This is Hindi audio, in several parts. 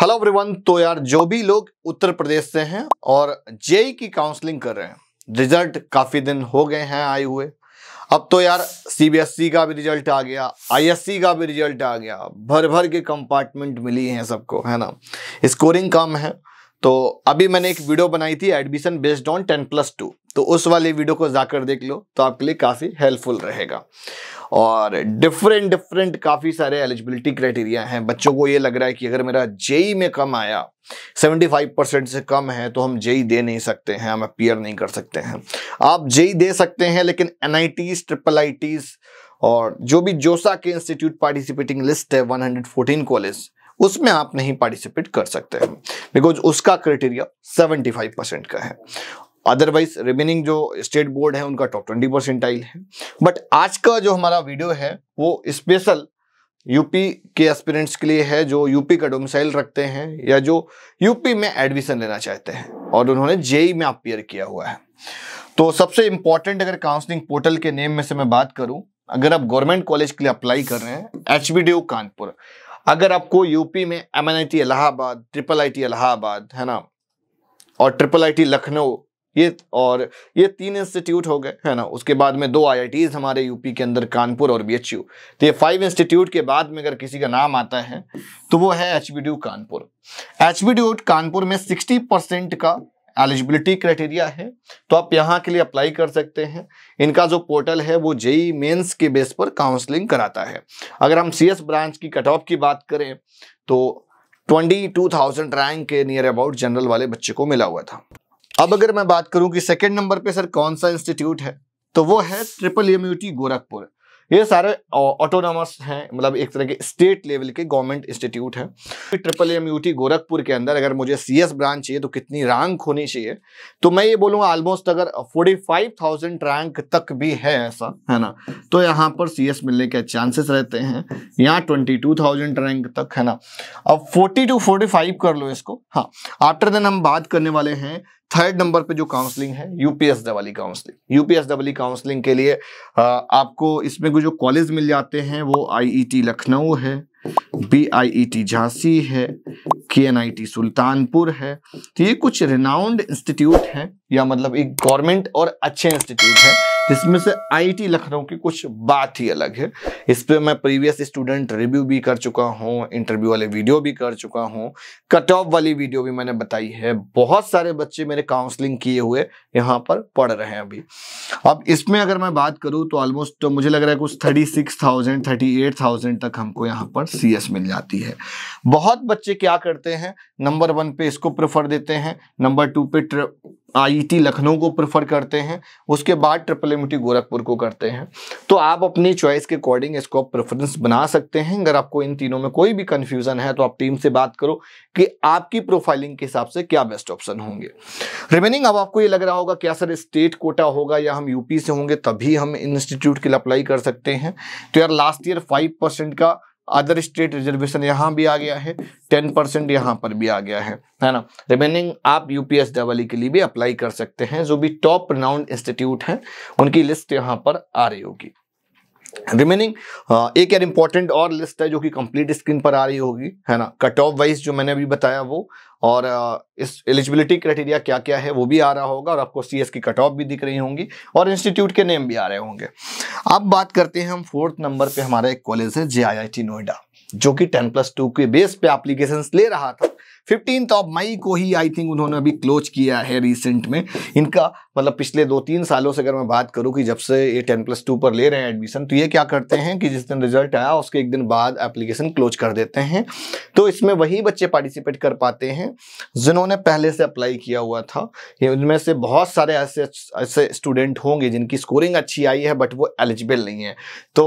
हेलो एवरीवन तो यार जो भी लोग उत्तर प्रदेश से हैं और जेई e e की काउंसलिंग कर रहे हैं रिजल्ट काफ़ी दिन हो गए हैं आए हुए अब तो यार सीबीएसई e का भी रिजल्ट आ गया आईएससी का भी रिजल्ट आ गया भर भर के कंपार्टमेंट मिली हैं सबको है ना स्कोरिंग कम है तो अभी मैंने एक वीडियो बनाई थी admission based on ten plus two तो उस वाले वीडियो को जाकर देख लो तो आपके लिए काफ़ी हेल्पफुल रहेगा और डिफरेंट डिफरेंट काफ़ी सारे एलिजिबिलिटी क्राइटेरिया हैं बच्चों को ये लग रहा है कि अगर मेरा जेई e में कम आया 75 परसेंट से कम है तो हम जेई e दे नहीं सकते हैं हम अपीयर नहीं कर सकते हैं आप जेई e दे सकते हैं लेकिन एन आई ट्रिपल आई और जो भी जोसा के इंस्टीट्यूट पार्टिसिपेटिंग लिस्ट है 114 कॉलेज उसमें आप नहीं पार्टिसिपेट कर सकते हैं बिकॉज उसका क्राइटेरिया 75 परसेंट का है अदरवाइज रिमेनिंग जो स्टेट बोर्ड है उनका टॉप ट्वेंटी परसेंटाइल है बट आज का जो हमारा वीडियो है वो स्पेशल यूपी के एस्पिरेंट्स के लिए है जो यूपी का डोमिसाइल रखते हैं या जो यूपी में एडमिशन लेना चाहते हैं और उन्होंने जेई e e में अपियर किया हुआ है तो सबसे इंपॉर्टेंट अगर काउंसलिंग पोर्टल के नेम में से मैं बात करूं अगर आप गवर्नमेंट कॉलेज के लिए अप्लाई कर रहे हैं एच कानपुर अगर आपको यूपी में M Allahabad triple I Allahabad है ना और ट्रिपल आई लखनऊ ये और ये तीन इंस्टीट्यूट हो गए है ना उसके बाद में दो आई हमारे यूपी के अंदर कानपुर और बी तो ये फाइव इंस्टीट्यूट के बाद में अगर किसी का नाम आता है तो वो है एच कानपुर एच कानपुर में सिक्सटी परसेंट का एलिजिबिलिटी क्राइटेरिया है तो आप यहाँ के लिए अप्लाई कर सकते हैं इनका जो पोर्टल है वो जेई मेंस e के बेस पर काउंसलिंग कराता है अगर हम सीएस ब्रांच की कट ऑफ की बात करें तो 22,000 रैंक के नियर अबाउट जनरल वाले बच्चे को मिला हुआ था अब अगर मैं बात करूँ कि सेकेंड नंबर पर सर कौन सा इंस्टीट्यूट है तो वो है ट्रिपल एम गोरखपुर ये सारे ऑटोनॉमस हैं मतलब एक तरह के स्टेट लेवल के गवर्नमेंट इंस्टीट्यूट हैं ट्रिपल एम यू गोरखपुर के अंदर अगर मुझे सी एस ब्रांच चाहिए तो कितनी रैंक होनी चाहिए तो मैं ये बोलूँगा ऑलमोस्ट अगर फोर्टी फाइव थाउजेंड रैंक तक भी है ऐसा है ना तो यहाँ पर सी एस मिलने के चांसेस रहते हैं यहाँ ट्वेंटी टू थाउजेंड रैंक तक है ना अब फोर्टी टू फोर्टी फाइव कर लो इसको हाँ आफ्टर देन हम बात करने वाले हैं थर्ड नंबर पे जो काउंसलिंग है यूपीएस वाली काउंसलिंग यूपीएस वाली काउंसलिंग के लिए आपको इसमें जो कॉलेज मिल जाते हैं वो आईईटी e लखनऊ है B I E T Jhansi है K N I T Sultanpur है तो ये कुछ रिनाउंड इंस्टीट्यूट हैं या मतलब एक गवर्नमेंट और अच्छे इंस्टीट्यूट है जिसमें से आईटी लखनऊ की कुछ बात ही अलग है इस पर मैं प्रीवियस स्टूडेंट रिव्यू भी कर चुका हूँ इंटरव्यू वाले वीडियो भी कर चुका हूँ कट ऑफ वाली वीडियो भी मैंने बताई है बहुत सारे बच्चे मेरे काउंसलिंग किए हुए यहाँ पर पढ़ रहे हैं अभी अब इसमें अगर मैं बात करूँ तो ऑलमोस्ट तो मुझे लग रहा है कुछ thirty six thousand thirty eight thousand तक हमको यहाँ पर सी एस मिल जाती है बहुत बच्चे क्या करते हैं नंबर वन पे इसको प्रेफर देते हैं नंबर टू पे आईटी लखनऊ को प्रेफर करते हैं उसके बाद ट्रिपल एम गोरखपुर को करते हैं तो आप अपनी चॉइस के अकॉर्डिंग इसको आप प्रेफरेंस बना सकते हैं अगर आपको इन तीनों में कोई भी कंफ्यूजन है तो आप टीम से बात करो कि आपकी प्रोफाइलिंग के हिसाब से क्या बेस्ट ऑप्शन होंगे रिमेनिंग अब आपको ये लग रहा होगा क्या सर स्टेट कोटा होगा या हम यूपी से होंगे तभी हम इंस्टीट्यूट के लिए अप्लाई कर सकते हैं तो यार लास्ट ईयर फाइव का अदर स्टेट रिजर्वेशन यहाँ भी आ गया है टेन परसेंट यहाँ पर भी आ गया है है ना रिमेनिंग आप यूपीएस डबल के लिए भी अप्लाई कर सकते हैं जो भी टॉप नाउंड इंस्टीट्यूट हैं उनकी लिस्ट यहाँ पर आ रही होगी रिमेनिंग uh, एक यार इंपॉर्टेंट और लिस्ट है जो कि कंप्लीट स्क्रीन पर आ रही होगी है ना कट ऑफ वाइज जो मैंने अभी बताया वो और uh, इस एलिजिबिलिटी क्राइटेरिया क्या क्या है वो भी आ रहा होगा और आपको सी की कट ऑफ भी दिख रही होंगी और इंस्टीट्यूट के नेम भी आ रहे होंगे अब बात करते हैं हम फोर्थ नंबर पर हमारा एक कॉलेज है जे नोएडा जो कि टेन प्लस टू के बेस पे एप्लीकेशन ले रहा था फिफ्टीन ऑफ मई को ही आई थिंक उन्होंने अभी क्लोज किया है रिसेंट में इनका मतलब पिछले दो तीन सालों से अगर मैं बात करूँ कि जब से ये टेन प्लस टू पर ले रहे हैं एडमिशन तो ये क्या करते हैं कि जिस दिन रिजल्ट आया उसके एक दिन बाद एप्लीकेशन क्लोज कर देते हैं तो इसमें वही बच्चे पार्टिसिपेट कर पाते हैं जिन्होंने पहले से अप्लाई किया हुआ था उनमें से बहुत सारे ऐसे ऐसे स्टूडेंट होंगे जिनकी स्कोरिंग अच्छी आई है बट वो एलिजिबल नहीं है तो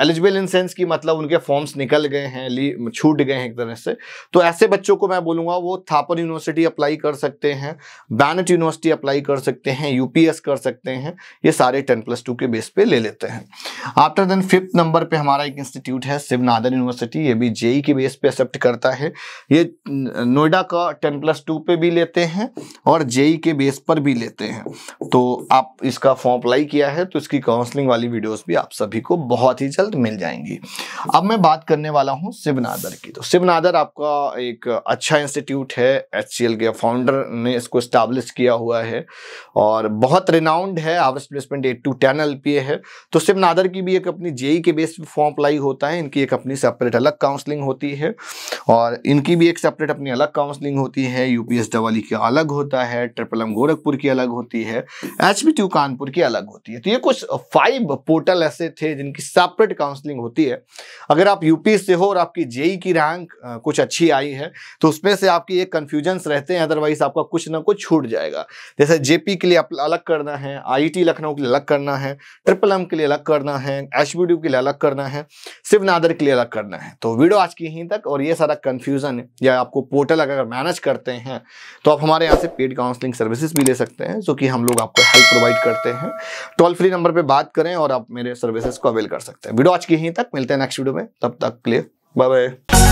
एलिजिबल इन सेंस की मतलब उनके फॉर्म्स निकल गए हैं छूट गए हैं एक तरह से तो ऐसे बच्चों को मैं बोलूंगा वो थापर यूनिवर्सिटी अप्लाई कर सकते हैं बैनट यूनिवर्सिटी अप्लाई कर सकते हैं यूपीएस कर सकते हैं ये सारे टेन प्लस टू के बेस पे ले लेते हैं आफ्टर देन फिफ्थ नंबर पे हमारा एक इंस्टीट्यूट है शिवनादन यूनिवर्सिटी ये भी जेई e के बेस पे एक्सेप्ट करता है ये नोएडा का टेन प्लस टू पे भी लेते हैं और जेई e के बेस पर भी लेते हैं तो आप इसका फॉर्म अप्लाई किया है तो इसकी काउंसलिंग वाली वीडियोज भी आप सभी को बहुत ही जल्द मिल जाएंगी अब मैं बात करने वाला हूँ शिवनादर की तो शिवनादर आपका एक अच्छा अच्छा इंस्टीट्यूट है एच के फाउंडर ने इसको इस्टेब्लिश किया हुआ है और बहुत रिनाउंड है ours placement eight to ten L है तो सिर्फ नादर की भी एक अपनी जेई e के बेस पर फॉर्म अप्लाई होता है इनकी एक अपनी सेपरेट अलग काउंसलिंग होती है और इनकी भी एक सेपरेट अपनी अलग काउंसलिंग होती है यू पी की अलग होता है ट्रिपल एम गोरखपुर की अलग होती है एच कानपुर की अलग होती है तो ये कुछ फाइव पोर्टल ऐसे थे जिनकी सेपरेट काउंसलिंग होती है अगर आप यूपी से हो और आपकी जेई e की रैंक कुछ अच्छी आई है तो उसमें उसमें से आपकी ये कन्फ्यूजन्स रहते हैं अदरवाइज आपका कुछ ना कुछ छूट जाएगा जैसे जेपी के लिए अलग करना है आई लखनऊ के लिए अलग करना है ट्रिपल एम के लिए अलग करना है एच के लिए अलग करना है सिर्फ नादर के लिए अलग करना है तो वीडियो आज की यहीं तक और ये सारा कन्फ्यूज़न या आपको पोर्टल अगर मैनेज करते हैं तो आप हमारे यहाँ से पेड काउंसलिंग सर्विसेज भी ले सकते हैं जो कि हम लोग आपको हेल्प प्रोवाइड करते हैं टोल फ्री नंबर पर बात करें और आप मेरे सर्विसेज को अवेल कर सकते हैं वीडियो आज की यहीं तक मिलते हैं नेक्स्ट वीडियो में तब तक के लिए बाय बाय